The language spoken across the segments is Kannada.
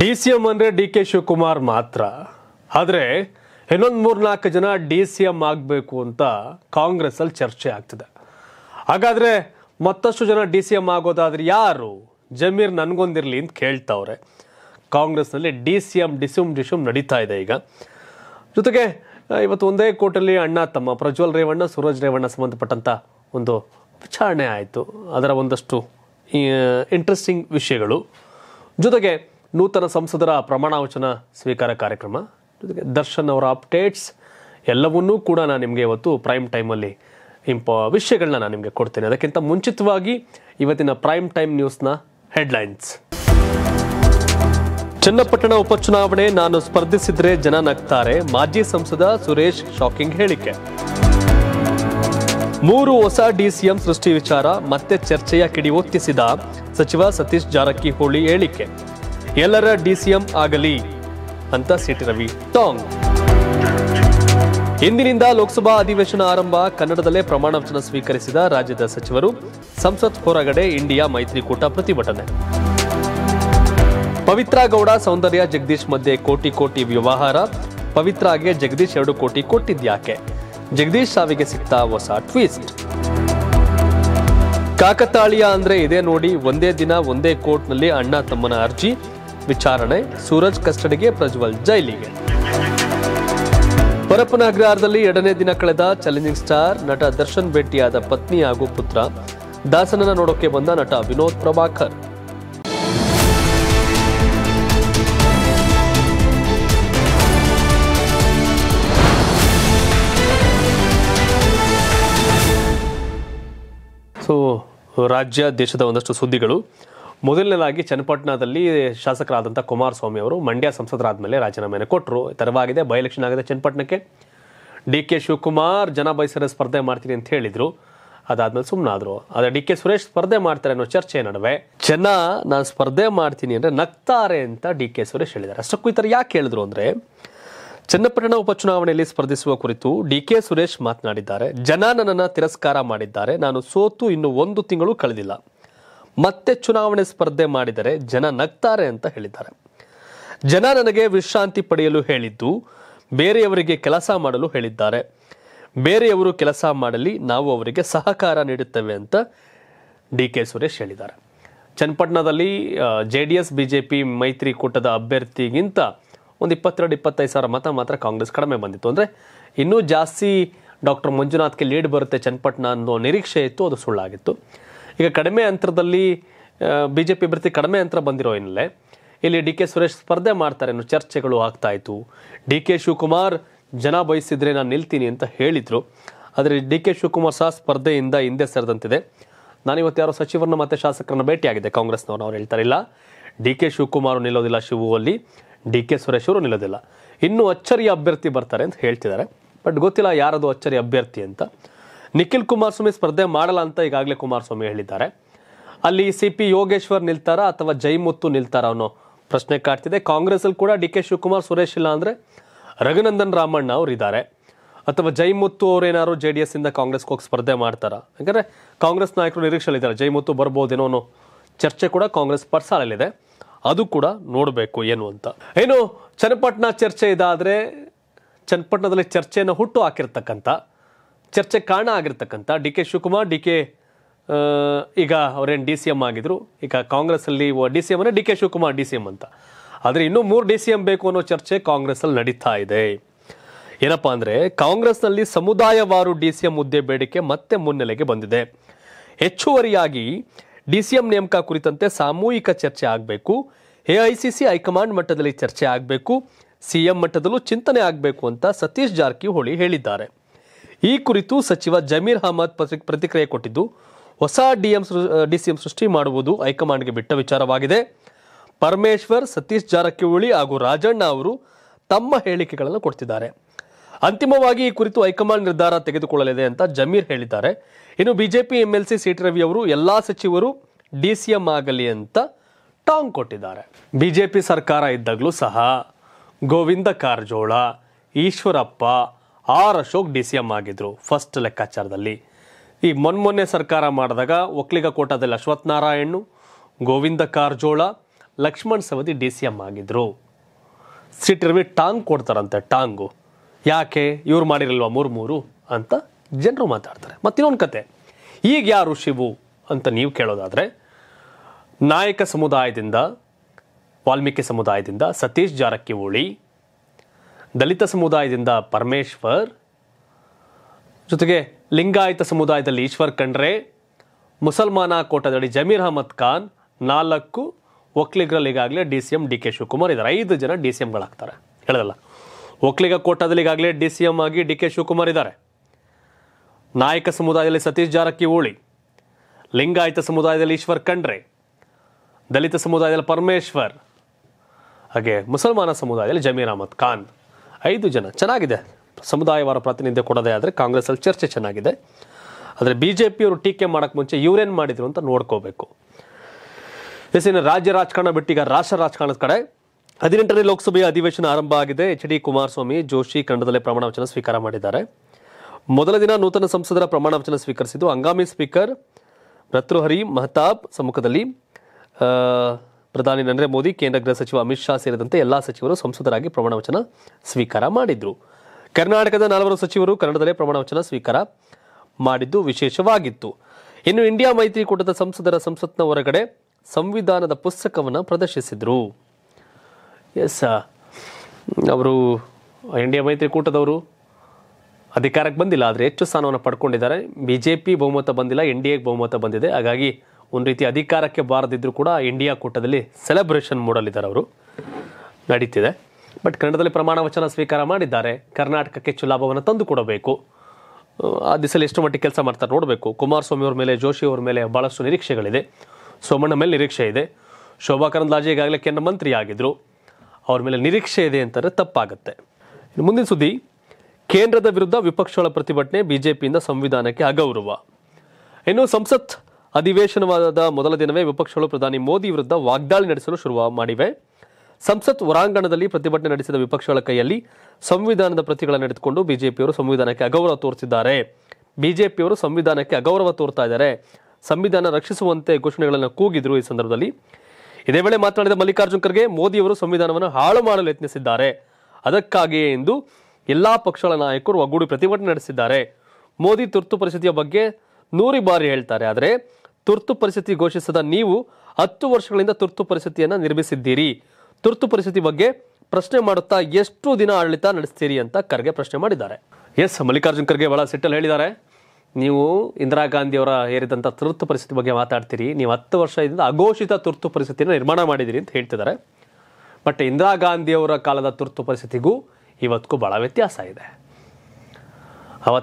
ಡಿ ಸಿ ಎಂ ಅಂದರೆ ಡಿ ಕೆ ಶಿವಕುಮಾರ್ ಮಾತ್ರ ಆದರೆ ಇನ್ನೊಂದು ಮೂರ್ನಾಲ್ಕು ಜನ ಡಿ ಸಿ ಎಂ ಆಗಬೇಕು ಅಂತ ಕಾಂಗ್ರೆಸ್ ಅಲ್ಲಿ ಚರ್ಚೆ ಆಗ್ತಿದೆ ಹಾಗಾದ್ರೆ ಮತ್ತಷ್ಟು ಜನ ಡಿ ಸಿ ಎಂ ಆಗೋದಾದ್ರೆ ಯಾರು ಜಮೀರ್ ನನಗೊಂದಿರಲಿ ಅಂತ ಕೇಳ್ತಾವ್ರೆ ಕಾಂಗ್ರೆಸ್ನಲ್ಲಿ ಡಿ ಸಿ ಎಂ ಡಿಸುಮ್ ಡಿಸುಮ್ ನಡೀತಾ ಇದೆ ಈಗ ಜೊತೆಗೆ ಇವತ್ತು ಒಂದೇ ಕೋರ್ಟಲ್ಲಿ ಅಣ್ಣ ತಮ್ಮ ಪ್ರಜ್ವಲ್ ರೇವಣ್ಣ ಸೂರಜ್ ರೇವಣ್ಣ ಸಂಬಂಧಪಟ್ಟಂತ ಒಂದು ವಿಚಾರಣೆ ಆಯಿತು ಅದರ ಒಂದಷ್ಟು ಇಂಟ್ರೆಸ್ಟಿಂಗ್ ವಿಷಯಗಳು ಜೊತೆಗೆ ನೂತನ ಸಂಸದರ ಪ್ರಮಾಣವಚನ ಸ್ವೀಕಾರ ಕಾರ್ಯಕ್ರಮ ಜೊತೆಗೆ ದರ್ಶನ್ ಅವರ ಅಪ್ಡೇಟ್ಸ್ ಎಲ್ಲವನ್ನೂ ಕೂಡ ನಾನು ನಿಮಗೆ ಇವತ್ತು ಪ್ರೈಮ್ ಟೈಮಲ್ಲಿ ಇಂಪ ವಿಷಯಗಳನ್ನ ನಾನು ನಿಮಗೆ ಕೊಡ್ತೇನೆ ಅದಕ್ಕಿಂತ ಮುಂಚಿತವಾಗಿ ಇವತ್ತಿನ ಪ್ರೈಮ್ ಟೈಮ್ ನ್ಯೂಸ್ನ ಹೆಡ್ಲೈನ್ಸ್ ಚನ್ನಪಟ್ಟಣ ಉಪಚುನಾವಣೆ ನಾನು ಸ್ಪರ್ಧಿಸಿದ್ರೆ ಜನ ನಗ್ತಾರೆ ಮಾಜಿ ಸಂಸದ ಸುರೇಶ್ ಶಾಕಿಂಗ್ ಹೇಳಿಕೆ ಮೂರು ಹೊಸ ಡಿಸಿಎಂ ಸೃಷ್ಟಿ ವಿಚಾರ ಮತ್ತೆ ಚರ್ಚೆಯ ಕಿಡಿ ಒತ್ತಿಸಿದ ಸಚಿವ ಸತೀಶ್ ಜಾರಕಿಹೊಳಿ ಹೇಳಿಕೆ ಎಲ್ಲರ ಡಿಸಿಎಂ ಆಗಲಿ ಅಂತ ಸಿಟಿ ರವಿ ಟಾಂಗ್ ಇಂದಿನಿಂದ ಲೋಕಸಭಾ ಅಧಿವೇಶನ ಆರಂಭ ಕನ್ನಡದಲ್ಲೇ ಪ್ರಮಾಣ ವಚನ ಸ್ವೀಕರಿಸಿದ ರಾಜ್ಯದ ಸಚಿವರು ಸಂಸತ್ ಹೊರಗಡೆ ಇಂಡಿಯಾ ಮೈತ್ರಿಕೂಟ ಪ್ರತಿಭಟನೆ ಪವಿತ್ರ ಗೌಡ ಸೌಂದರ್ಯ ಜಗದೀಶ್ ಮಧ್ಯೆ ಕೋಟಿ ಕೋಟಿ ವ್ಯವಹಾರ ಪವಿತ್ರಾಗೆ ಜಗದೀಶ್ ಎರಡು ಕೋಟಿ ಕೊಟ್ಟಿದ್ಯಾಕೆ ಜಗದೀಶ್ ಸಾವಿಗೆ ಸಿಕ್ತ ಹೊಸ ಟ್ವಿಸ್ಟ್ ಕಾಕತಾಳೀಯ ಅಂದ್ರೆ ಇದೇ ನೋಡಿ ಒಂದೇ ದಿನ ಒಂದೇ ಕೋರ್ಟ್ನಲ್ಲಿ ಅಣ್ಣ ತಮ್ಮನ ಅರ್ಜಿ ವಿಚಾರಣೆ ಸೂರಜ್ ಕಸ್ಟಡಿಗೆ ಪ್ರಜ್ವಲ್ ಜೈಲಿಗೆ ಪರಪ್ಪನ ಅಗ್ರಹಾರದಲ್ಲಿ ಎರಡನೇ ದಿನ ಕಳೆದ ಚಾಲೆಂಜಿಂಗ್ ಸ್ಟಾರ್ ನಟ ದರ್ಶನ್ ಭೇಟಿಯಾದ ಪತ್ನಿ ಹಾಗೂ ಪುತ್ರ ದಾಸನನ್ನ ನೋಡೋಕೆ ಬಂದ ನಟ ವಿನೋದ್ ಪ್ರಭಾಕರ್ ಸೊ ರಾಜ್ಯ ದೇಶದ ಒಂದಷ್ಟು ಸುದ್ದಿಗಳು ಮೊದಲನೇದಾಗಿ ಚನ್ನಪಟ್ಟಣದಲ್ಲಿ ಶಾಸಕರಾದಂಥ ಕುಮಾರಸ್ವಾಮಿ ಅವರು ಮಂಡ್ಯ ಮೇಲೆ ರಾಜೀನಾಮೆಯನ್ನು ಕೊಟ್ಟರು ತರವಾಗಿದೆ ಬೈ ಎಲೆಕ್ಷನ್ ಆಗಿದೆ ಚನ್ನಪಟ್ಟಣಕ್ಕೆ ಡಿ ಕೆ ಶಿವಕುಮಾರ್ ಜನ ಬಯಸಿದ ಸ್ಪರ್ಧೆ ಮಾಡ್ತೀನಿ ಅಂತ ಹೇಳಿದರು ಅದಾದ್ಮೇಲೆ ಸುಮ್ಮನಾದ್ರು ಆದರೆ ಡಿ ಕೆ ಸುರೇಶ್ ಸ್ಪರ್ಧೆ ಮಾಡ್ತಾರೆ ಅನ್ನೋ ಚರ್ಚೆ ನಡುವೆ ಜನ ನಾನು ಸ್ಪರ್ಧೆ ಮಾಡ್ತೀನಿ ಅಂದರೆ ನಗ್ತಾರೆ ಅಂತ ಡಿ ಕೆ ಸುರೇಶ್ ಹೇಳಿದ್ದಾರೆ ಅಷ್ಟಕ್ಕೂ ಈ ಥರ ಯಾಕೆ ಹೇಳಿದ್ರು ಅಂದರೆ ಚನ್ನಪಟ್ಟಣ ಉಪಚುನಾವಣೆಯಲ್ಲಿ ಸ್ಪರ್ಧಿಸುವ ಕುರಿತು ಡಿ ಕೆ ಸುರೇಶ್ ಮಾತನಾಡಿದ್ದಾರೆ ಜನ ನನ್ನನ್ನು ತಿರಸ್ಕಾರ ಮಾಡಿದ್ದಾರೆ ನಾನು ಸೋತು ಇನ್ನು ಒಂದು ತಿಂಗಳು ಕಳೆದಿಲ್ಲ ಮತ್ತೆ ಚುನಾವಣೆ ಸ್ಪರ್ಧೆ ಮಾಡಿದರೆ ಜನ ನಗ್ತಾರೆ ಅಂತ ಹೇಳಿದ್ದಾರೆ ಜನ ನನಗೆ ವಿಶ್ರಾಂತಿ ಪಡೆಯಲು ಹೇಳಿದ್ದು ಬೇರೆಯವರಿಗೆ ಕೆಲಸ ಮಾಡಲು ಹೇಳಿದ್ದಾರೆ ಬೇರೆಯವರು ಕೆಲಸ ಮಾಡಲಿ ನಾವು ಅವರಿಗೆ ಸಹಕಾರ ನೀಡುತ್ತೇವೆ ಅಂತ ಡಿ ಕೆ ಸುರೇಶ್ ಹೇಳಿದ್ದಾರೆ ಚನ್ನಪಟ್ಟಣದಲ್ಲಿ J D S BJP J P ಮೈತ್ರಿಕೂಟದ ಅಭ್ಯರ್ಥಿಗಿಂತ ಒಂದು ಇಪ್ಪತ್ತೆರಡು ಇಪ್ಪತ್ತೈದು ಸಾವಿರ ಮತ ಮಾತ್ರ ಕಾಂಗ್ರೆಸ್ ಕಡಿಮೆ ಬಂದಿತ್ತು ಅಂದರೆ ಇನ್ನೂ ಜಾಸ್ತಿ ಡಾಕ್ಟರ್ ಮಂಜುನಾಥ್ಗೆ ಲೀಡ್ ಬರುತ್ತೆ ಚನ್ನಪಟ್ಟಣ ಅನ್ನೋ ನಿರೀಕ್ಷೆ ಇತ್ತು ಅದು ಸುಳ್ಳಾಗಿತ್ತು ಈಗ ಕಡಿಮೆ ಅಂತರದಲ್ಲಿ ಬಿ ಜೆ ಪಿ ಅಭ್ಯರ್ಥಿ ಕಡಿಮೆ ಅಂತರ ಬಂದಿರೋ ಹಿನ್ನೆಲೆ ಇಲ್ಲಿ ಡಿ ಕೆ ಸುರೇಶ್ ಸ್ಪರ್ಧೆ ಮಾಡ್ತಾರೆ ಚರ್ಚೆಗಳು ಆಗ್ತಾ ಇತ್ತು ಡಿ ಕೆ ಶಿವಕುಮಾರ್ ಜನ ಬಯಸಿದ್ರೆ ನಾನು ನಿಲ್ತೀನಿ ಅಂತ ಹೇಳಿದರು ಆದರೆ ಡಿ ಕೆ ಶಿವಕುಮಾರ್ ಸಹ ಸ್ಪರ್ಧೆಯಿಂದ ಹಿಂದೆ ಸರಿದಂತಿದೆ ನಾನಿವತ್ತು ಯಾರೋ ಸಚಿವರನ್ನ ಮತ್ತೆ ಶಾಸಕರನ್ನ ಭೇಟಿಯಾಗಿದೆ ಕಾಂಗ್ರೆಸ್ನವರು ಅವ್ರು ಹೇಳ್ತಾರಿಲ್ಲ ಡಿ ಕೆ ಶಿವಕುಮಾರ್ ನಿಲ್ಲೋದಿಲ್ಲ ಶಿವುವಲ್ಲಿ ಡಿ ಕೆ ಸುರೇಶ್ ಅವರು ನಿಲ್ಲೋದಿಲ್ಲ ಇನ್ನೂ ಅಚ್ಚರಿಯ ಅಭ್ಯರ್ಥಿ ಬರ್ತಾರೆ ಅಂತ ಹೇಳ್ತಿದ್ದಾರೆ ಬಟ್ ಗೊತ್ತಿಲ್ಲ ಯಾರದು ಅಚ್ಚರಿ ಅಭ್ಯರ್ಥಿ ಅಂತ ನಿಖಿಲ್ ಕುಮಾರಸ್ವಾಮಿ ಸ್ಪರ್ಧೆ ಮಾಡಲ್ಲ ಅಂತ ಈಗಾಗಲೇ ಕುಮಾರಸ್ವಾಮಿ ಹೇಳಿದ್ದಾರೆ ಅಲ್ಲಿ ಸಿ ಪಿ ಯೋಗೇಶ್ವರ್ ನಿಲ್ತಾರ ಅಥವಾ ಜೈಮುತ್ತು ನಿಲ್ತಾರ ಅನ್ನೋ ಪ್ರಶ್ನೆ ಕಾಡ್ತಿದೆ ಕಾಂಗ್ರೆಸ್ ಅಲ್ಲಿ ಕೂಡ ಡಿ ಕೆ ಶಿವಕುಮಾರ್ ಸುರೇಶ್ ಇಲ್ಲ ಅಂದ್ರೆ ರಘುನಂದನ್ ರಾಮಣ್ಣ ಅವರು ಇದ್ದಾರೆ ಅಥವಾ ಜೈಮುತ್ತು ಅವರೇನಾದ್ರು ಜೆ ಡಿ ಎಸ್ ಇಂದ ಕಾಂಗ್ರೆಸ್ಗೆ ಹೋಗಿ ಸ್ಪರ್ಧೆ ಮಾಡ್ತಾರ ಯಾಕಂದ್ರೆ ಕಾಂಗ್ರೆಸ್ ನಾಯಕರು ಇದ್ದಾರೆ ಜೈಮುತ್ತು ಬರ್ಬೋದೇನೋ ಅನ್ನೋ ಚರ್ಚೆ ಕೂಡ ಕಾಂಗ್ರೆಸ್ ಪರ್ಸಾಲಲ್ಲಿದೆ ಅದು ಕೂಡ ನೋಡಬೇಕು ಏನು ಅಂತ ಏನು ಚನ್ನಪಟ್ಟಣ ಚರ್ಚೆ ಇದಾದರೆ ಚನ್ನಪಟ್ಟಣದಲ್ಲಿ ಚರ್ಚೆಯನ್ನು ಹುಟ್ಟು ಹಾಕಿರ್ತಕ್ಕಂಥ ಚರ್ಚೆ ಕಾರಣ ಆಗಿರ್ತಕ್ಕಂಥ D K Shivakumar D K ಈಗ ಅವ್ರೇನು ಡಿ ಸಿ ಎಂ ಆಗಿದ್ರು ಈಗ ಕಾಂಗ್ರೆಸ್ಸಲ್ಲಿ ಡಿ ಸಿ ಎಂ ಅಂದರೆ D K Shivakumar D C M ಅಂತ ಆದರೆ ಇನ್ನೂ ಮೂರು ಡಿ ಸಿ ಎಂ ಬೇಕು ಅನ್ನೋ ಚರ್ಚೆ ಕಾಂಗ್ರೆಸ್ಸಲ್ಲಿ ನಡೀತಾ ಇದೆ ಏನಪ್ಪ ಅಂದರೆ ಕಾಂಗ್ರೆಸ್ನಲ್ಲಿ ಸಮುದಾಯವಾರು ಡಿ ಸಿ ಎಂ ಹುದ್ದೆ ಬೇಡಿಕೆ ಮತ್ತೆ ಮುನ್ನೆಲೆಗೆ ಬಂದಿದೆ ಹೆಚ್ಚುವರಿಯಾಗಿ ಡಿ ಸಿ ಎಂ ನೇಮಕ ಕುರಿತಂತೆ ಸಾಮೂಹಿಕ ಚರ್ಚೆ ಆಗಬೇಕು A I C C high command ಮಟ್ಟದಲ್ಲಿ ಚರ್ಚೆ ಆಗಬೇಕು ಸಿ ಎಂ ಮಟ್ಟದಲ್ಲೂ ಚಿಂತನೆ ಆಗಬೇಕು ಅಂತ ಸತೀಶ್ ಜಾರಕಿಹೊಳಿ ಹೇಳಿದ್ದಾರೆ ಈ ಕುರಿತು ಸಚಿವ ಜಮೀರ್ ಅಹಮದ್ ಪ್ರತಿಕ್ರಿಯೆ ಕೊಟ್ಟಿದ್ದು ಹೊಸ ಡಿಎಂ ಡಿಸಿಎಂ ಸೃಷ್ಟಿ ಮಾಡುವುದು ಹೈಕಮಾಂಡ್ಗೆ ಬಿಟ್ಟ ವಿಚಾರವಾಗಿದೆ ಪರಮೇಶ್ವರ್ ಸತೀಶ್ ಜಾರಕಿಹೊಳಿ ಹಾಗೂ ರಾಜಣ್ಣ ಅವರು ತಮ್ಮ ಹೇಳಿಕೆಗಳನ್ನು ಕೊಡ್ತಿದ್ದಾರೆ ಅಂತಿಮವಾಗಿ ಈ ಕುರಿತು ಹೈಕಮಾಂಡ್ ನಿರ್ಧಾರ ತೆಗೆದುಕೊಳ್ಳಲಿದೆ ಅಂತ ಜಮೀರ್ ಹೇಳಿದ್ದಾರೆ ಇನ್ನು ಬಿಜೆಪಿ ಎಂಎಲ್ಸಿ ಸಿಟಿ ರವಿ ಅವರು ಎಲ್ಲ ಸಚಿವರು ಡಿಸಿಎಂ ಆಗಲಿ ಅಂತ ಟಾಂಗ್ ಕೊಟ್ಟಿದ್ದಾರೆ ಬಿಜೆಪಿ ಸರ್ಕಾರ ಇದ್ದಾಗಲೂ ಸಹ Govind Karjol Eshwarappa R Ashok D C M ಆಗಿದ್ರು ಫಸ್ಟ್ ಲೆಕ್ಕಾಚಾರದಲ್ಲಿ ಈ ಮೊನ್ಮೊನ್ನೆ ಸರ್ಕಾರ ಮಾಡಿದಾಗ ಒಕ್ಕಲಿಗ ಕೋಟಾದಲ್ಲಿ Ashwath Narayan Govind Karjol Laxman Savadi D C M ಆಗಿದ್ರು ರವಿ ಟಾಂಗ್ ಕೊಡ್ತಾರಂತೆ ಟಾಂಗು ಯಾಕೆ ಇವ್ರು ಮಾಡಿರಲ್ವ ಮೂರು ಮೂರು ಅಂತ ಜನರು ಮಾತಾಡ್ತಾರೆ ಮತ್ತಿನ್ನೊಂದು ಕತೆ ಈಗ ಯಾರು ಶಿವು ಅಂತ ನೀವು ಕೇಳೋದಾದರೆ ನಾಯಕ ಸಮುದಾಯದಿಂದ ವಾಲ್ಮೀಕಿ ಸಮುದಾಯದಿಂದ ಸತೀಶ್ ಜಾರಕಿಹೊಳಿ ದಲಿತ ಸಮುದಾಯದಿಂದ ಪರಮೇಶ್ವರ್ ಜೊತೆಗೆ ಲಿಂಗಾಯತ ಸಮುದಾಯದಲ್ಲಿ ಈಶ್ವರ್ ಖಂಡ್ರೆ ಮುಸಲ್ಮಾನ ಕೋಟದಡಿ ಜಮೀರ್ ಅಹಮದ್ ಖಾನ್ ನಾಲ್ಕು ಒಕ್ಲಿಗರಲ್ಲಿ ಈಗಾಗಲೇ D C M D K Shivakumar ಇದ್ದಾರೆ ಐದು ಜನ ಡಿ ಸಿ ಎಂಗಳಾಗ್ತಾರೆ ಹೇಳದಲ್ಲ ಒಕ್ಲಿಗ ಕೋಟದಲ್ಲಿ ಈಗಾಗಲೇ ಡಿ ಸಿ ಎಂ ಆಗಿ ಡಿ ಕೆ ಶಿವಕುಮಾರ್ ಇದ್ದಾರೆ ನಾಯಕ ಸಮುದಾಯದಲ್ಲಿ ಸತೀಶ್ ಜಾರಕಿಹೊಳಿ ಲಿಂಗಾಯತ ಸಮುದಾಯದಲ್ಲಿ ಈಶ್ವರ್ ಖಂಡ್ರೆ ದಲಿತ ಸಮುದಾಯದಲ್ಲಿ ಪರಮೇಶ್ವರ್ ಹಾಗೆ ಮುಸಲ್ಮಾನ ಸಮುದಾಯದಲ್ಲಿ ಜಮೀರ್ ಅಹಮದ್ ಖಾನ್ ಐದು ಜನ ಚೆನ್ನಾಗಿದೆ ಸಮುದಾಯವಾರ ಪ್ರಾತಿನಿಧ್ಯ ಕೊಡೋದೇ ಆದರೆ ಕಾಂಗ್ರೆಸ್ಸಲ್ಲಿ ಚರ್ಚೆ ಚೆನ್ನಾಗಿದೆ ಆದರೆ ಬಿ ಜೆ ಪಿಯವರು ಟೀಕೆ ಮಾಡೋಕ್ಕೆ ಮುಂಚೆ ಇವರೇನು ಮಾಡಿದರು ಅಂತ ನೋಡ್ಕೋಬೇಕು ಎಸ್ ರಾಜ್ಯ ರಾಜಕಾರಣ ಬಿಟ್ಟೀಗ ರಾಷ್ಟ್ರ ರಾಜಕಾರಣದ ಕಡೆ ಹದಿನೆಂಟನೇ ಲೋಕಸಭೆಯ ಅಧಿವೇಶನ ಆರಂಭ ಆಗಿದೆ ಎಚ್ ಡಿ ಕುಮಾರಸ್ವಾಮಿ ಜೋಶಿ ಪ್ರಮಾಣ ವಚನ ಸ್ವೀಕಾರ ಮಾಡಿದ್ದಾರೆ ಮೊದಲ ದಿನ ನೂತನ ಸಂಸದರ ಪ್ರಮಾಣವಚನ ಸ್ವೀಕರಿಸಿದ್ದು ಹಂಗಾಮಿ ಸ್ಪೀಕರ್ ರತ್ರುಹರಿ ಮಹತಾಬ್ ಸಮ್ಮುಖದಲ್ಲಿ ಪ್ರಧಾನಿ ನರೇಂದ್ರ ಮೋದಿ ಕೇಂದ್ರ ಗೃಹ ಸಚಿವ ಅಮಿತ್ ಶಾ ಸೇರಿದಂತೆ ಎಲ್ಲಾ ಸಚಿವರು ಸಂಸದರಾಗಿ ಪ್ರಮಾಣ ವಚನ ಸ್ವೀಕಾರ ಮಾಡಿದ್ರು ಕರ್ನಾಟಕದ ನಾಲ್ವರು ಸಚಿವರು ಕನ್ನಡದಲ್ಲೇ ಪ್ರಮಾಣ ವಚನ ಸ್ವೀಕಾರ ಮಾಡಿದ್ದು ವಿಶೇಷವಾಗಿತ್ತು ಇನ್ನು ಇಂಡಿಯಾ ಮೈತ್ರಿಕೂಟದ ಸಂಸದರ ಸಂಸತ್ನ ಹೊರಗಡೆ ಸಂವಿಧಾನದ ಪುಸ್ತಕವನ್ನು ಪ್ರದರ್ಶಿಸಿದರು ಎಸ್ ಅವರು ಇಂಡಿಯಾ ಮೈತ್ರಿಕೂಟದವರು ಅಧಿಕಾರಕ್ಕೆ ಬಂದಿಲ್ಲ ಆದರೆ ಹೆಚ್ಚು ಸ್ಥಾನವನ್ನು ಪಡ್ಕೊಂಡಿದ್ದಾರೆ ಬಿ ಜೆ ಪಿ ಬಹುಮತ ಬಂದಿಲ್ಲ ಎನ್ ಬಹುಮತ ಬಂದಿದೆ ಹಾಗಾಗಿ ಒಂದು ರೀತಿ ಅಧಿಕಾರಕ್ಕೆ ಬಾರದಿದ್ದರೂ ಕೂಡ ಇಂಡಿಯಾ ಕೂಟದಲ್ಲಿ ಸೆಲೆಬ್ರೇಷನ್ ಮೂಡಲಿದ್ದಾರೆ ಅವರು ನಡೀತಿದೆ ಬಟ್ ಕನ್ನಡದಲ್ಲಿ ಪ್ರಮಾಣ ವಚನ ಸ್ವೀಕಾರ ಮಾಡಿದ್ದಾರೆ ಕರ್ನಾಟಕಕ್ಕೆ ಹೆಚ್ಚು ತಂದು ತಂದುಕೊಡಬೇಕು ಆ ದಿಸಲಿ ಎಷ್ಟು ಮಟ್ಟಿಗೆ ಕೆಲಸ ಮಾಡ್ತಾರೆ ನೋಡಬೇಕು ಕುಮಾರಸ್ವಾಮಿ ಅವ್ರ ಮೇಲೆ ಜೋಶಿ ಅವರ ಮೇಲೆ ಭಾಳಷ್ಟು ನಿರೀಕ್ಷೆಗಳಿದೆ ಸೋಮಣ್ಣ ಮೇಲೆ ನಿರೀಕ್ಷೆ ಇದೆ ಶೋಭಾ ಕರಂದ್ಲಾಜೆ ಈಗಾಗಲೇ ಕೇಂದ್ರ ಮಂತ್ರಿ ಆಗಿದ್ದರು ಅವ್ರ ಮೇಲೆ ನಿರೀಕ್ಷೆ ಇದೆ ಅಂತಂದ್ರೆ ತಪ್ಪಾಗುತ್ತೆ ಮುಂದಿನ ಸುದ್ದಿ ಕೇಂದ್ರದ ವಿರುದ್ಧ ವಿಪಕ್ಷಗಳ ಪ್ರತಿಭಟನೆ ಬಿಜೆಪಿಯಿಂದ ಸಂವಿಧಾನಕ್ಕೆ ಅಗೌರವ ಇನ್ನು ಸಂಸತ್ ಅಧಿವೇಶನವಾದ ಮೊದಲ ದಿನವೇ ವಿಪಕ್ಷಗಳು ಪ್ರಧಾನಿ ಮೋದಿ ವಿರುದ್ಧ ವಾಗ್ದಾಳಿ ನಡೆಸಲು ಶುರು ಮಾಡಿವೆ ಸಂಸತ್ ಹೊರಾಂಗಣದಲ್ಲಿ ಪ್ರತಿಭಟನೆ ನಡೆಸಿದ ವಿಪಕ್ಷಗಳ ಕೈಯಲ್ಲಿ ಸಂವಿಧಾನದ ಪ್ರತಿಗಳನ್ನು ನಡೆದುಕೊಂಡು ಬಿಜೆಪಿಯವರು ಸಂವಿಧಾನಕ್ಕೆ ಅಗೌರವ ತೋರಿಸಿದ್ದಾರೆ ಬಿಜೆಪಿಯವರು ಸಂವಿಧಾನಕ್ಕೆ ಅಗೌರವ ತೋರ್ತಾ ಇದ್ದಾರೆ ಸಂವಿಧಾನ ರಕ್ಷಿಸುವಂತೆ ಘೋಷಣೆಗಳನ್ನು ಕೂಗಿದ್ರು ಈ ಸಂದರ್ಭದಲ್ಲಿ ಇದೇ ವೇಳೆ ಮಾತನಾಡಿದ ಮಲ್ಲಿಕಾರ್ಜುನ್ ಖರ್ಗೆ ಮೋದಿಯವರು ಸಂವಿಧಾನವನ್ನು ಹಾಳು ಮಾಡಲು ಯತ್ನಿಸಿದ್ದಾರೆ ಅದಕ್ಕಾಗಿಯೇ ಎಂದು ಎಲ್ಲಾ ಪಕ್ಷಗಳ ನಾಯಕರು ಒಗ್ಗೂಡಿ ಪ್ರತಿಭಟನೆ ನಡೆಸಿದ್ದಾರೆ ಮೋದಿ ತುರ್ತು ಪರಿಸ್ಥಿತಿಯ ಬಗ್ಗೆ ನೂರಿ ಬಾರಿ ಹೇಳ್ತಾರೆ ಆದರೆ ತುರ್ತು ಪರಿಸ್ಥಿತಿ ಘೋಷಿಸದ ನೀವು ಹತ್ತು ವರ್ಷಗಳಿಂದ ತುರ್ತು ಪರಿಸ್ಥಿತಿಯನ್ನು ನಿರ್ಮಿಸಿದ್ದೀರಿ ತುರ್ತು ಪರಿಸ್ಥಿತಿ ಬಗ್ಗೆ ಪ್ರಶ್ನೆ ಮಾಡುತ್ತಾ ಎಷ್ಟು ದಿನ ಆಡಳಿತ ನಡೆಸ್ತೀರಿ ಅಂತ ಖರ್ಗೆ ಪ್ರಶ್ನೆ ಮಾಡಿದ್ದಾರೆ ಎಸ್ ಮಲ್ಲಿಕಾರ್ಜುನ್ ಖರ್ಗೆ ಬಹಳ ಸಿಟ್ಟಲ್ಲಿ ಹೇಳಿದ್ದಾರೆ ನೀವು ಇಂದಿರಾ ಅವರ ಏರಿದಂಥ ತುರ್ತು ಪರಿಸ್ಥಿತಿ ಬಗ್ಗೆ ಮಾತಾಡ್ತೀರಿ ನೀವು ಹತ್ತು ವರ್ಷದಿಂದ ಅಘೋಷಿತ ತುರ್ತು ಪರಿಸ್ಥಿತಿಯನ್ನು ನಿರ್ಮಾಣ ಮಾಡಿದ್ದೀರಿ ಅಂತ ಹೇಳ್ತಿದ್ದಾರೆ ಬಟ್ ಇಂದಿರಾ ಗಾಂಧಿಯವರ ಕಾಲದ ತುರ್ತು ಪರಿಸ್ಥಿತಿಗೂ ಇವತ್ತಿಗೂ ಬಹಳ ವ್ಯತ್ಯಾಸ ಇದೆ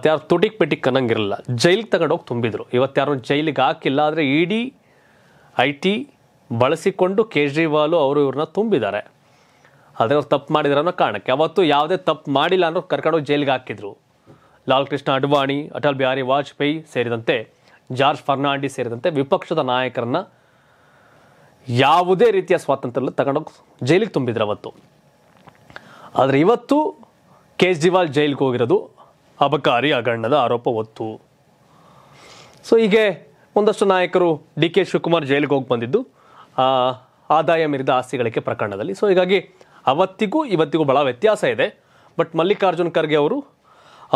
ಯಾರು ತುಟಿಕ್ ಪೆಟಿಕ್ ಅನ್ನಂಗಿರಲಿಲ್ಲ ಜೈಲಿಗೆ ತಗೊಂಡೋಗಿ ತುಂಬಿದ್ರು ಇವತ್ತಾರು ಜೈಲಿಗೆ ಹಾಕಿಲ್ಲ ಆದರೆ ಇಡಿ ಐ ಟಿ ಬಳಸಿಕೊಂಡು ಕೇಜ್ರಿವಾಲು ಅವರು ಇವ್ರನ್ನ ತುಂಬಿದ್ದಾರೆ ಆದರೆ ಅವ್ರು ತಪ್ಪು ಮಾಡಿದಾರೆ ಅನ್ನೋ ಕಾರಣಕ್ಕೆ ಅವತ್ತು ಯಾವುದೇ ತಪ್ಪು ಮಾಡಿಲ್ಲ ಅನ್ನೋ ಕರ್ಕೊಂಡೋಗಿ ಜೈಲಿಗೆ ಹಾಕಿದ್ರು ಲಾಲ್ ಕೃಷ್ಣ ಅಡ್ವಾಣಿ ಅಟಲ್ ಬಿಹಾರಿ ವಾಜಪೇಯಿ ಸೇರಿದಂತೆ ಜಾರ್ಜ್ ಫರ್ನಾಂಡಿಸ್ ಸೇರಿದಂತೆ ವಿಪಕ್ಷದ ನಾಯಕರನ್ನ ಯಾವುದೇ ರೀತಿಯ ಸ್ವಾತಂತ್ರ್ಯ ತಗೊಂಡೋಗಿ ಜೈಲಿಗೆ ತುಂಬಿದ್ರು ಅವತ್ತು ಆದರೆ ಇವತ್ತು ಕೇಜ್ರಿವಾಲ್ ಜೈಲಿಗೆ ಹೋಗಿರೋದು ಅಬಕಾರಿ ಹಗರಣದ ಆರೋಪ ಹೊತ್ತು ಸೊ ಹೀಗೆ ಒಂದಷ್ಟು ನಾಯಕರು ಡಿ ಕೆ ಶಿವಕುಮಾರ್ ಜೈಲಿಗೆ ಹೋಗಿ ಬಂದಿದ್ದು ಆದಾಯ ಮೀರಿದ ಆಸ್ತಿ ಗಳಿಕೆ ಪ್ರಕರಣದಲ್ಲಿ ಸೊ ಹೀಗಾಗಿ ಅವತ್ತಿಗೂ ಇವತ್ತಿಗೂ ಬಹಳ ವ್ಯತ್ಯಾಸ ಇದೆ ಬಟ್ ಮಲ್ಲಿಕಾರ್ಜುನ್ ಖರ್ಗೆ ಅವರು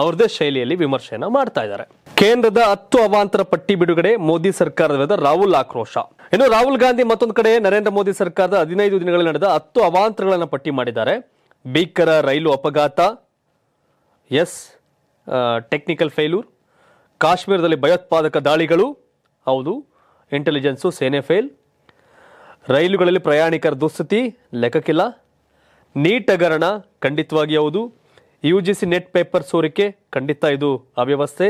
ಅವ್ರದೇ ಶೈಲಿಯಲ್ಲಿ ವಿಮರ್ಶೆಯನ್ನು ಮಾಡ್ತಾ ಇದ್ದಾರೆ ಕೇಂದ್ರದ ಹತ್ತು ಅವಾಂತರ ಪಟ್ಟಿ ಬಿಡುಗಡೆ ಮೋದಿ ಸರ್ಕಾರದ ವಿರುದ್ಧ ರಾಹುಲ್ ಆಕ್ರೋಶ ಇನ್ನು ರಾಹುಲ್ ಗಾಂಧಿ ಮತ್ತೊಂದು ಕಡೆ ನರೇಂದ್ರ ಮೋದಿ ಸರ್ಕಾರದ ಹದಿನೈದು ದಿನಗಳಲ್ಲಿ ನಡೆದ ಹತ್ತು ಅವಾಂತರಗಳನ್ನು ಪಟ್ಟಿ ಮಾಡಿದ್ದಾರೆ ಭೀಕರ ರೈಲು ಅಪಘಾತ ಎಸ್ ಟೆಕ್ನಿಕಲ್ ಫೇಲ್ಯೂರ್ ಕಾಶ್ಮೀರದಲ್ಲಿ ಭಯೋತ್ಪಾದಕ ದಾಳಿಗಳು ಹೌದು ಇಂಟೆಲಿಜೆನ್ಸು ಸೇನೆ ಫೇಲ್ ರೈಲುಗಳಲ್ಲಿ ಪ್ರಯಾಣಿಕರ ದುಸ್ಥಿತಿ ಲೆಕ್ಕಕ್ಕಿಲ್ಲ ನೀಟ್ ಹಗರಣ ಖಂಡಿತವಾಗಿ ಹೌದು U G C NET paper ಸೋರಿಕೆ ಖಂಡಿತ ಇದು ಅವ್ಯವಸ್ಥೆ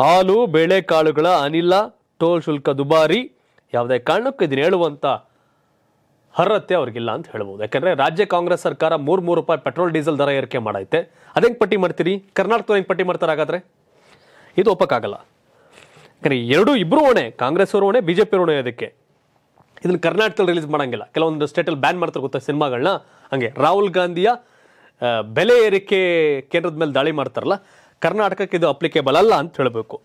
ಹಾಲು ಬೇಳೆಕಾಳುಗಳ ಅನಿಲ ಟೋಲ್ ಶುಲ್ಕ ದುಬಾರಿ ಯಾವುದೇ ಕಾರಣಕ್ಕೂ ಇದನ್ನು ಹೇಳುವಂಥ ಅರ್ಹತೆ ಅವ್ರಿಗಿಲ್ಲ ಅಂತ ಹೇಳ್ಬೋದು ಯಾಕಂದ್ರೆ ರಾಜ್ಯ ಕಾಂಗ್ರೆಸ್ ಸರ್ಕಾರ ಮೂರ್ ಮೂರು ರೂಪಾಯಿ ಪೆಟ್ರೋಲ್ ಡೀಸೆಲ್ ದರ ಏರಿಕೆ ಮಾಡೈತೆ ಅದೇಂಗೆ ಪಟ್ಟಿ ಮಾಡ್ತೀರಿ ಕರ್ನಾಟಕದವ್ರು ಹೆಂಗೆ ಪಟ್ಟಿ ಮಾಡ್ತಾರೆ ಹಾಗಾದ್ರೆ ಇದು ಒಪ್ಪಕ್ಕಾಗಲ್ಲ ಯಾಕಂದ್ರೆ ಎರಡು ಇಬ್ಬರು ಹೊಣೆ ಕಾಂಗ್ರೆಸ್ ಅವರು ಹೊಣೆ ಬಿಜೆಪಿ ಹೊಣೆ ಅದಕ್ಕೆ ಇದನ್ನ ಕರ್ನಾಟಕದಲ್ಲಿ ರಿಲೀಸ್ ಮಾಡಂಗಿಲ್ಲ ಕೆಲವೊಂದು ಸ್ಟೇಟಲ್ಲಿ ಬ್ಯಾನ್ ಮಾಡ್ತಾರೆ ಗೊತ್ತಾ ಸಿನಿಮಾಗಳನ್ನ ಹಂಗೆ ರಾಹುಲ್ ಗಾಂಧಿಯ ಬೆಲೆ ಏರಿಕೆ ಕೇಂದ್ರದ ಮೇಲೆ ದಾಳಿ ಮಾಡ್ತಾರಲ್ಲ ಕರ್ನಾಟಕಕ್ಕೆ ಇದು ಅಪ್ಲಿಕೇಬಲ್ ಅಲ್ಲ ಅಂತ ಹೇಳಬೇಕು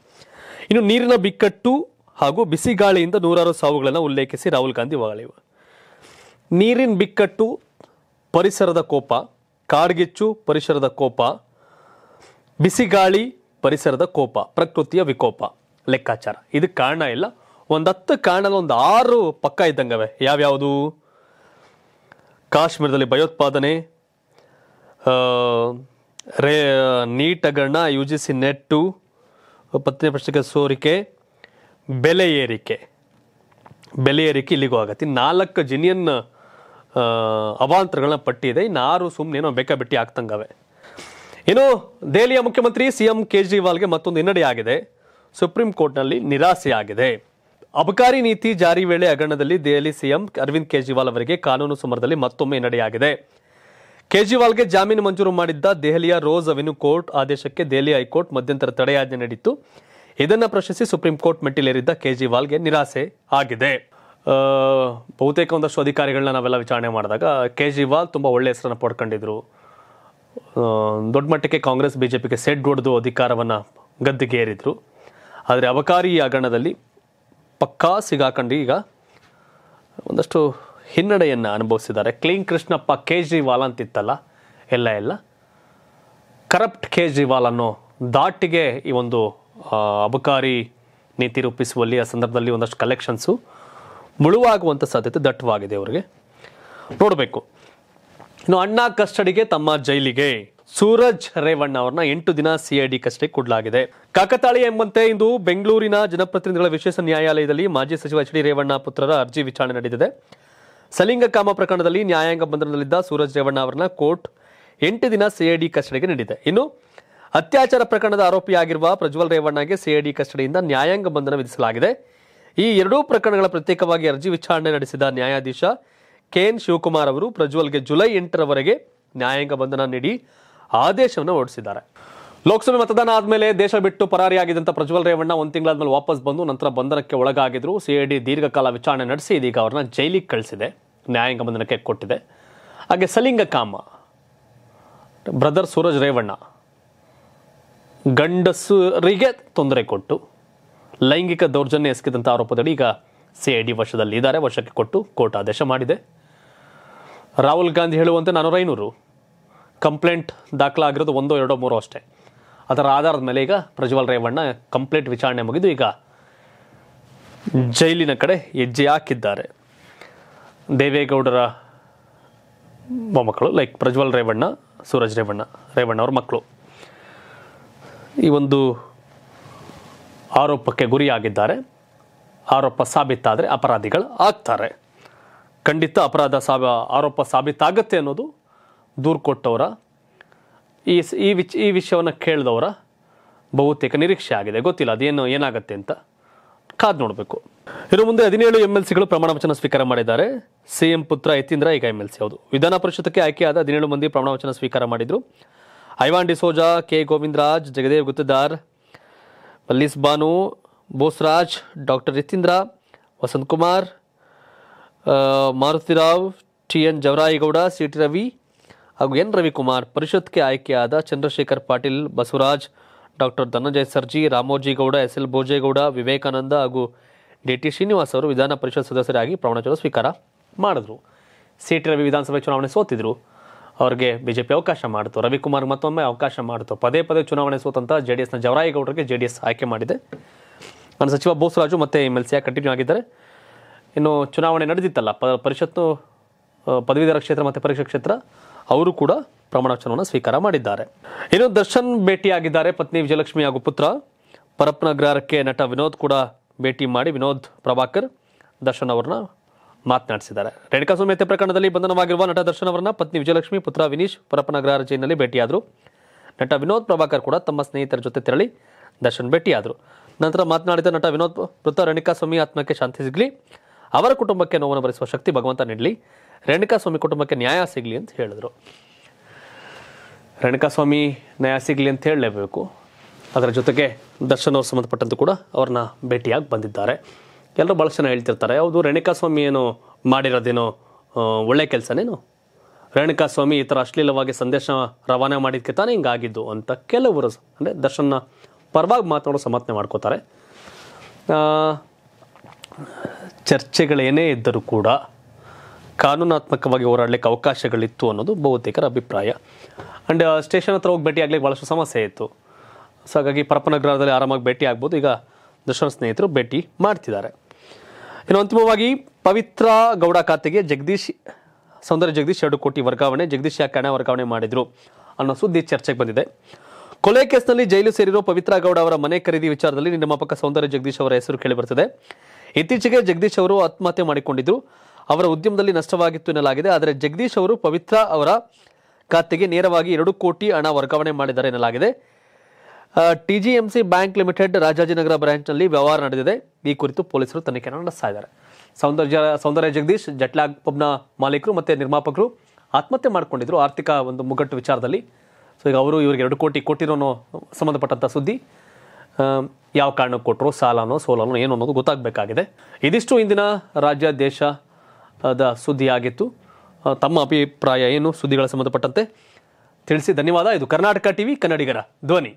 ಇನ್ನು ನೀರಿನ ಬಿಕ್ಕಟ್ಟು ಹಾಗೂ ಬಿಸಿ ಗಾಳಿಯಿಂದ ನೂರಾರು ಸಾವುಗಳನ್ನು ಉಲ್ಲೇಖಿಸಿ ರಾಹುಲ್ ಗಾಂಧಿ ಹೊಗಳಿವೆ ನೀರಿನ ಬಿಕ್ಕಟ್ಟು ಪರಿಸರದ ಕೋಪ ಕಾಡ್ಗಿಚ್ಚು ಪರಿಸರದ ಕೋಪ ಬಿಸಿಗಾಳಿ ಪರಿಸರದ ಕೋಪ ಪ್ರಕೃತಿಯ ವಿಕೋಪ ಲೆಕ್ಕಾಚಾರ ಇದಕ್ಕೆ ಕಾರಣ ಇಲ್ಲ ಒಂದು ಹತ್ತು ಕಾರಣದ ಒಂದು ಆರು ಪಕ್ಕ ಇದ್ದಂಗವೆ ಯಾವ್ಯಾವುದು ಕಾಶ್ಮೀರದಲ್ಲಿ ಭಯೋತ್ಪಾದನೆ ರೇ ನೀಟ್ ಯು ಜಿ ಸಿ ನೆಟ್ಟು ಪತ್ನಿ ಪುಸ್ತಕ ಸೋರಿಕೆ ಬೆಲೆ ಏರಿಕೆ ಬೆಲೆ ಏರಿಕೆ ಇಲ್ಲಿಗೂ ಆಗತ್ತೆ ನಾಲ್ಕು ಜಿನಿಯನ್ ಅವಾಂತರಗಳನ್ನ ಪಟ್ಟಿದೆ ಇನ್ನು ಆರು ಸುಮ್ಮನೆ ಏನೋ ಬೇಕಾಬಿಟ್ಟಿ ಆಗ್ತಂಗವೆ ಇನ್ನು ದೆಹಲಿಯ ಮುಖ್ಯಮಂತ್ರಿ ಸಿಎಂ ಕೇಜ್ರಿವಾಲ್ಗೆ ಮತ್ತೊಂದು ಹಿನ್ನಡೆಯಾಗಿದೆ ಸುಪ್ರೀಂ ಕೋರ್ಟ್ನಲ್ಲಿ ನಿರಾಸೆಯಾಗಿದೆ ಅಬಕಾರಿ ನೀತಿ ಜಾರಿ ವೇಳೆ ಹಗರಣದಲ್ಲಿ ದೆಹಲಿ ಸಿಎಂ ಅರವಿಂದ್ ಕೇಜ್ರಿವಾಲ್ ಅವರಿಗೆ ಕಾನೂನು ಸಮರದಲ್ಲಿ ಮತ್ತೊಮ್ಮೆ ಹಿನ್ನಡೆಯಾಗಿದೆ ಕೇಜ್ರಿವಾಲ್ಗೆ ಜಾಮೀನು ಮಂಜೂರು ಮಾಡಿದ್ದ ದೆಹಲಿಯ ರೋಸ್ ಅವೆನ್ಯೂ ಕೋರ್ಟ್ ಆದೇಶಕ್ಕೆ ದೆಹಲಿ ಹೈಕೋರ್ಟ್ ಮಧ್ಯಂತರ ತಡೆಯಾಜ್ಞೆ ನೀಡಿತ್ತು ಇದನ್ನು ಪ್ರಶ್ನಿಸಿ ಸುಪ್ರೀಂ ಕೋರ್ಟ್ ಮೆಟ್ಟಿಲೇರಿದ್ದ ಕೇಜ್ರಿವಾಲ್ಗೆ ನಿರಾಸೆ ಆಗಿದೆ ಬಹುತೇಕ ಒಂದಷ್ಟು ಅಧಿಕಾರಿಗಳನ್ನ ನಾವೆಲ್ಲ ವಿಚಾರಣೆ ಮಾಡಿದಾಗ ಕೇಜ್ರಿವಾಲ್ ತುಂಬ ಒಳ್ಳೆ ಹೆಸರನ್ನು ಪಡ್ಕೊಂಡಿದ್ರು ದೊಡ್ಡ ಮಟ್ಟಕ್ಕೆ ಕಾಂಗ್ರೆಸ್ ಬಿ ಜೆ ಪಿಗೆ ಸೆಡ್ ಹೊಡೆದು ಅಧಿಕಾರವನ್ನು ಗದ್ದೆಗೇರಿದ್ರು ಆದರೆ ಅಬಕಾರಿ ಹಗರಣದಲ್ಲಿ ಪಕ್ಕಾ ಸಿಗಾಕೊಂಡು ಈಗ ಒಂದಷ್ಟು ಹಿನ್ನಡೆಯನ್ನು ಅನುಭವಿಸಿದ್ದಾರೆ ಕ್ಲೀನ್ ಕೃಷ್ಣಪ್ಪ ಕೇಜ್ರಿವಾಲ್ ಅಂತಿತ್ತಲ್ಲ ಎಲ್ಲ ಎಲ್ಲ ಕರಪ್ಟ್ ಕೇಜ್ರಿವಾಲ್ ಅನ್ನೋ ದಾಟಿಗೆ ಈ ಒಂದು ಅಬಕಾರಿ ನೀತಿ ರೂಪಿಸುವಲ್ಲಿ ಆ ಸಂದರ್ಭದಲ್ಲಿ ಒಂದಷ್ಟು ಕಲೆಕ್ಷನ್ಸು ಮುಳುವಾಗುವಂಥ ಸಾಧ್ಯತೆ ದಟ್ಟವಾಗಿದೆ ಅವರಿಗೆ ನೋಡಬೇಕು ಇನ್ನು ಅಣ್ಣಾ ಕಸ್ಟಡಿಗೆ ತಮ್ಮ ಜೈಲಿಗೆ ಸೂರಜ್ ರೇವಣ್ಣ ಅವ್ರನ್ನ ಎಂಟು ದಿನ ಸಿಐಡಿ ಕಸ್ಟಡಿ ಕೊಡಲಾಗಿದೆ ಕಾಕತಾಳಿ ಎಂಬಂತೆ ಇಂದು ಬೆಂಗಳೂರಿನ ಜನಪ್ರತಿನಿಧಿಗಳ ವಿಶೇಷ ನ್ಯಾಯಾಲಯದಲ್ಲಿ ಮಾಜಿ ಸಚಿವ ಎಚ್ ಡಿ ರೇವಣ್ಣ ಪುತ್ರರ ಅರ್ಜಿ ವಿಚಾರಣೆ ನಡೆದಿದೆ ಕಾಮ ಪ್ರಕರಣದಲ್ಲಿ ನ್ಯಾಯಾಂಗ ಬಂಧನದಲ್ಲಿದ್ದ ಸೂರಜ್ ರೇವಣ್ಣ ಅವರನ್ನ ಕೋರ್ಟ್ ಎಂಟು ದಿನ ಸಿಐಡಿ ಕಸ್ಟಡಿಗೆ ನೀಡಿದೆ ಇನ್ನು ಅತ್ಯಾಚಾರ ಪ್ರಕರಣದ ಆರೋಪಿಯಾಗಿರುವ ಪ್ರಜ್ವಲ್ ರೇವಣ್ಣಗೆ ಸಿಐಡಿ ಕಸ್ಟಡಿಯಿಂದ ನ್ಯಾಯಾಂಗ ಬಂಧನ ವಿಧಿಸಲಾಗಿದೆ ಈ ಎರಡೂ ಪ್ರಕರಣಗಳ ಪ್ರತ್ಯೇಕವಾಗಿ ಅರ್ಜಿ ವಿಚಾರಣೆ ನಡೆಸಿದ ನ್ಯಾಯಾಧೀಶ ಕೆಎನ್ ಶಿವಕುಮಾರ್ ಅವರು ಪ್ರಜ್ವಲ್ಗೆ ಜುಲೈ ಎಂಟರವರೆಗೆ ನ್ಯಾಯಾಂಗ ಬಂಧನ ನೀಡಿ ಆದೇಶವನ್ನು ಹೊರಡಿಸಿದ್ದಾರೆ ಲೋಕಸಭೆ ಮತದಾನ ಆದಮೇಲೆ ದೇಶ ಬಿಟ್ಟು ಪರಾರಿಯಾಗಿದ್ದಂಥ ಪ್ರಜ್ವಲ್ ರೇವಣ್ಣ ಒಂದು ತಿಂಗಳಾದ್ಮೇಲೆ ವಾಪಸ್ ಬಂದು ನಂತರ ಬಂಧನಕ್ಕೆ ಒಳಗಾಗಿದ್ರು ಡಿ ದೀರ್ಘಕಾಲ ವಿಚಾರಣೆ ನಡೆಸಿ ಇದೀಗ ಅವರನ್ನ ಜೈಲಿಗೆ ಕಳಿಸಿದೆ ನ್ಯಾಯಾಂಗ ಬಂಧನಕ್ಕೆ ಕೊಟ್ಟಿದೆ ಹಾಗೆ ಸಲಿಂಗ ಕಾಮ ಬ್ರದರ್ ಸೂರಜ್ ರೇವಣ್ಣ ಗಂಡಸರಿಗೆ ತೊಂದರೆ ಕೊಟ್ಟು ಲೈಂಗಿಕ ದೌರ್ಜನ್ಯ ಎಸಗಿದಂಥ ಆರೋಪದಡಿ ಈಗ ಸಿಐಡಿ ವಶದಲ್ಲಿ ಇದ್ದಾರೆ ವಶಕ್ಕೆ ಕೊಟ್ಟು ಕೋರ್ಟ್ ಆದೇಶ ಮಾಡಿದೆ ರಾಹುಲ್ ಗಾಂಧಿ ಹೇಳುವಂತೆ ನಾನೂರ ಐನೂರು ಕಂಪ್ಲೇಂಟ್ ದಾಖಲಾಗಿರೋದು ಒಂದೋ ಎರಡೋ ಮೂರು ಅಷ್ಟೇ ಅದರ ಆಧಾರದ ಮೇಲೆ ಈಗ ಪ್ರಜ್ವಲ್ ರೇವಣ್ಣ ಕಂಪ್ಲೇಂಟ್ ವಿಚಾರಣೆ ಮುಗಿದು ಈಗ ಜೈಲಿನ ಕಡೆ ಹೆಜ್ಜೆ ಹಾಕಿದ್ದಾರೆ ದೇವೇಗೌಡರ ಮಕ್ಕಳು ಲೈಕ್ ಪ್ರಜ್ವಲ್ ರೇವಣ್ಣ ಸೂರಜ್ ರೇವಣ್ಣ ರೇವಣ್ಣ ಅವ್ರ ಮಕ್ಕಳು ಈ ಒಂದು ಆರೋಪಕ್ಕೆ ಗುರಿಯಾಗಿದ್ದಾರೆ ಆರೋಪ ಸಾಬೀತಾದರೆ ಅಪರಾಧಿಗಳು ಆಗ್ತಾರೆ ಖಂಡಿತ ಅಪರಾಧ ಸಾಬ ಆರೋಪ ಸಾಬೀತಾಗತ್ತೆ ಅನ್ನೋದು ದೂರು ಕೊಟ್ಟವರ ಈ ಈ ವಿಚ್ ಈ ವಿಷಯವನ್ನು ಕೇಳಿದವರ ಬಹುತೇಕ ನಿರೀಕ್ಷೆ ಆಗಿದೆ ಗೊತ್ತಿಲ್ಲ ಅದೇನು ಏನಾಗುತ್ತೆ ಅಂತ ಕಾದು ನೋಡಬೇಕು ಇನ್ನು ಮುಂದೆ ಹದಿನೇಳು ಎಂ ಎಲ್ ಸಿಗಳು ಪ್ರಮಾಣ ವಚನ ಸ್ವೀಕಾರ ಮಾಡಿದ್ದಾರೆ ಸಿಎಂ ಪುತ್ರ ಯತೀಂದ್ರ ಈಗ ಎಮ್ ಎಲ್ ಸಿ ಹೌದು ವಿಧಾನ ಪರಿಷತ್ಗೆ ಆಯ್ಕೆಯಾದ ಹದಿನೇಳು ಮಂದಿ ಪ್ರಮಾಣ ವಚನ ಸ್ವೀಕಾರ ಮಾಡಿದರು ಐವಾನ್ ಡಿಸೋಜಾ ಕೆ ಗೋವಿಂದರಾಜ್ ಜಗದೇವ್ ಗುತ್ತದಾರ್ ಪಲ್ಲೀಸ್ Banu Bosraj doctor Yathindra Vasanth Kumar Maruthirao T N Javarayigowda C T Ravi ಹಾಗೂ ಎನ್ ರವಿಕುಮಾರ್ ಪರಿಷತ್ಗೆ ಆಯ್ಕೆಯಾದ Chandrashekhar Patil Basavaraj doctor Dhananjaya Sarji Ramojigowda S L Bhojegowda Vivekananda ಹಾಗೂ ಡಿ ಟಿ ಶ್ರೀನಿವಾಸ್ ಅವರು ವಿಧಾನ ಪರಿಷತ್ ಸದಸ್ಯರಾಗಿ ಪ್ರಮಾಣವಚನ ಸ್ವೀಕಾರ ಮಾಡಿದರು ಸಿ ಟಿ ರವಿ ವಿಧಾನಸಭೆ ಚುನಾವಣೆ ಸೋತಿದ್ರು ಅವ್ರಿಗೆ ಬಿಜೆಪಿ ಅವಕಾಶ ಮಾಡಿತು ರವಿಕುಮಾರ್ ಮತ್ತೊಮ್ಮೆ ಅವಕಾಶ ಮಾಡಿತು ಪದೇ ಪದೇ ಚುನಾವಣೆ ಸೋತಂತ ಜೆ ಡಿ ಎಸ್ನ ಜೆಡಿಎಸ್ ಜೆ ಡಿ ಎಸ್ ಆಯ್ಕೆ ಮಾಡಿದೆ ನನ್ನ ಸಚಿವ ಬೋಸರಾಜು ಮತ್ತೆ ಎಮ್ ಎಲ್ ಸಿಯಾಗಿ ಕಂಟಿನ್ಯೂ ಆಗಿದ್ದಾರೆ ಇನ್ನು ಚುನಾವಣೆ ನಡೆದಿತ್ತಲ್ಲ ಪ ಪರಿಷತ್ತು ಪದವೀಧರ ಕ್ಷೇತ್ರ ಮತ್ತು ಪರೀಕ್ಷಾ ಕ್ಷೇತ್ರ ಅವರು ಕೂಡ ಪ್ರಮಾಣವಚನವನ್ನು ಸ್ವೀಕಾರ ಮಾಡಿದ್ದಾರೆ ಇನ್ನು ದರ್ಶನ್ ಭೇಟಿಯಾಗಿದ್ದಾರೆ ಪತ್ನಿ ವಿಜಯಲಕ್ಷ್ಮಿ ಹಾಗೂ ಪುತ್ರ ಪರಪ್ನ ಗ್ರಹಕ್ಕೆ ನಟ ವಿನೋದ್ ಕೂಡ ಭೇಟಿ ಮಾಡಿ ವಿನೋದ್ ಪ್ರಭಾಕರ್ ದರ್ಶನ್ ಅವ್ರನ್ನ ಮಾತನಾಡಿಸಿದ್ದಾರೆ ರೇಣುಕಾ ಹತ್ಯೆ ಪ್ರಕರಣದಲ್ಲಿ ಬಂಧನವಾಗಿರುವ ನಟ ದರ್ಶನ್ ಅವರನ್ನ ಪತ್ನಿ ವಿಜಯಲಕ್ಷ್ಮಿ ಪುತ್ರ ವಿನೀಶ್ ಪರಪ್ಪನ ಗೃಹ ಭೇಟಿಯಾದರು ನಟ ವಿನೋದ್ ಪ್ರಭಾಕರ್ ಕೂಡ ತಮ್ಮ ಸ್ನೇಹಿತರ ಜೊತೆ ತೆರಳಿ ದರ್ಶನ್ ಭೇಟಿಯಾದರು ನಂತರ ಮಾತನಾಡಿದ ನಟ ವಿನೋದ್ ಮೃತ ಸ್ವಾಮಿ ಆತ್ಮಕ್ಕೆ ಶಾಂತಿ ಸಿಗಲಿ ಅವರ ಕುಟುಂಬಕ್ಕೆ ನೋವನ್ನು ಭರಿಸುವ ಶಕ್ತಿ ಭಗವಂತ ನೀಡಲಿ ಸ್ವಾಮಿ ಕುಟುಂಬಕ್ಕೆ ನ್ಯಾಯ ಸಿಗಲಿ ಅಂತ ಹೇಳಿದರು ಸ್ವಾಮಿ ನ್ಯಾಯ ಸಿಗಲಿ ಅಂತ ಹೇಳಲೇಬೇಕು ಅದರ ಜೊತೆಗೆ ದರ್ಶನ್ ಅವ್ರ ಸಂಬಂಧಪಟ್ಟಂತೂ ಕೂಡ ಅವ್ರನ್ನ ಭೇಟಿಯಾಗಿ ಬಂದಿದ್ದಾರೆ ಎಲ್ಲರೂ ಭಾಳಷ್ಟು ಜನ ಹೇಳ್ತಿರ್ತಾರೆ ಹೌದು ರೇಣುಕಾಸ್ವಾಮಿ ಏನು ಮಾಡಿರೋದೇನೋ ಒಳ್ಳೆ ಕೆಲಸನೇನು ರೇಣುಕಾಸ್ವಾಮಿ ಈ ಥರ ಅಶ್ಲೀಲವಾಗಿ ಸಂದೇಶ ರವಾನೆ ಮಾಡಿದ್ದಕ್ಕೆ ತಾನೇ ಹಿಂಗಾಗಿದ್ದು ಅಂತ ಕೆಲವರು ಅಂದರೆ ದರ್ಶನ ಪರವಾಗಿ ಮಾತನಾಡೋ ಸಮರ್ಥನೆ ಮಾಡ್ಕೋತಾರೆ ಚರ್ಚೆಗಳೇನೇ ಇದ್ದರೂ ಕೂಡ ಕಾನೂನಾತ್ಮಕವಾಗಿ ಹೋರಾಡಲಿಕ್ಕೆ ಅವಕಾಶಗಳಿತ್ತು ಅನ್ನೋದು ಬಹುತೇಕರ ಅಭಿಪ್ರಾಯ ಆ್ಯಂಡ್ ಸ್ಟೇಷನ್ ಹತ್ರ ಹೋಗಿ ಭೇಟಿ ಆಗಲಿಕ್ಕೆ ಭಾಳಷ್ಟು ಸಮಸ್ಯೆ ಇತ್ತು ಸೊ ಹಾಗಾಗಿ ಪರಪನಗರದಲ್ಲಿ ಆರಾಮಾಗಿ ಭೇಟಿ ಆಗ್ಬೋದು ಈಗ ದರ್ಶನ ಸ್ನೇಹಿತರು ಭೇಟಿ ಮಾಡ್ತಿದ್ದಾರೆ ಇನ್ನು ಅಂತಿಮವಾಗಿ ಪವಿತ್ರ ಗೌಡ ಖಾತೆಗೆ ಜಗದೀಶ್ ಸೌಂದರ್ಯ ಜಗದೀಶ್ ಎರಡು ಕೋಟಿ ವರ್ಗಾವಣೆ ಜಗದೀಶ್ ಯಾಕೆ ಹಣ ವರ್ಗಾವಣೆ ಮಾಡಿದ್ರು ಅನ್ನೋ ಸುದ್ದಿ ಚರ್ಚೆಗೆ ಬಂದಿದೆ ಕೊಲೆ ಕೇಸ್ನಲ್ಲಿ ಜೈಲು ಸೇರಿರುವ ಪವಿತ್ರ ಗೌಡ ಅವರ ಮನೆ ಖರೀದಿ ವಿಚಾರದಲ್ಲಿ ನಿರ್ಮಾಪಕ ಸೌಂದರ್ಯ ಜಗದೀಶ್ ಅವರ ಹೆಸರು ಕೇಳಿಬರುತ್ತದೆ ಇತ್ತೀಚೆಗೆ ಜಗದೀಶ್ ಅವರು ಆತ್ಮಹತ್ಯೆ ಮಾಡಿಕೊಂಡಿದ್ರು ಅವರ ಉದ್ಯಮದಲ್ಲಿ ನಷ್ಟವಾಗಿತ್ತು ಎನ್ನಲಾಗಿದೆ ಆದರೆ ಜಗದೀಶ್ ಅವರು ಪವಿತ್ರ ಅವರ ಖಾತೆಗೆ ನೇರವಾಗಿ ಎರಡು ಕೋಟಿ ಹಣ ವರ್ಗಾವಣೆ ಮಾಡಿದ್ದಾರೆ ಎನ್ನಲಾಗಿದೆ ಟಿಜಿಎಂಸಿ ಬ್ಯಾಂಕ್ ಲಿಮಿಟೆಡ್ ರಾಜಾಜಿನಗರ ಬ್ರಾಂಚ್ನಲ್ಲಿ ವ್ಯವಹಾರ ನಡೆದಿದೆ ಈ ಕುರಿತು ಪೊಲೀಸರು ತನಿಖೆಯನ್ನು ನಡೆಸ್ತಾ ಇದ್ದಾರೆ ಸೌಂದರ್ಯ ಸೌಂದರ್ಯ ಜಗದೀಶ್ ಜಟ್ಲಾಗ್ ಪಬ್ನ ಮಾಲೀಕರು ಮತ್ತು ನಿರ್ಮಾಪಕರು ಆತ್ಮಹತ್ಯೆ ಮಾಡಿಕೊಂಡಿದ್ರು ಆರ್ಥಿಕ ಒಂದು ಮುಗ್ಗಟ್ಟು ವಿಚಾರದಲ್ಲಿ ಸೊ ಈಗ ಅವರು ಇವರಿಗೆ ಎರಡು ಕೋಟಿ ಕೊಟ್ಟಿರೋ ಸಂಬಂಧಪಟ್ಟಂಥ ಸುದ್ದಿ ಯಾವ ಕಾರಣಕ್ಕೆ ಕೊಟ್ಟರು ಸಾಲನೋ ಸೋಲನೋ ಏನು ಅನ್ನೋದು ಗೊತ್ತಾಗಬೇಕಾಗಿದೆ ಇದಿಷ್ಟು ಇಂದಿನ ರಾಜ್ಯ ದೇಶದ ಸುದ್ದಿಯಾಗಿತ್ತು ತಮ್ಮ ಅಭಿಪ್ರಾಯ ಏನು ಸುದ್ದಿಗಳ ಸಂಬಂಧಪಟ್ಟಂತೆ ತಿಳಿಸಿ ಧನ್ಯವಾದ ಇದು ಕರ್ನಾಟಕ ಟಿವಿ ಕನ್ನಡಿಗರ ಧ್ವನಿ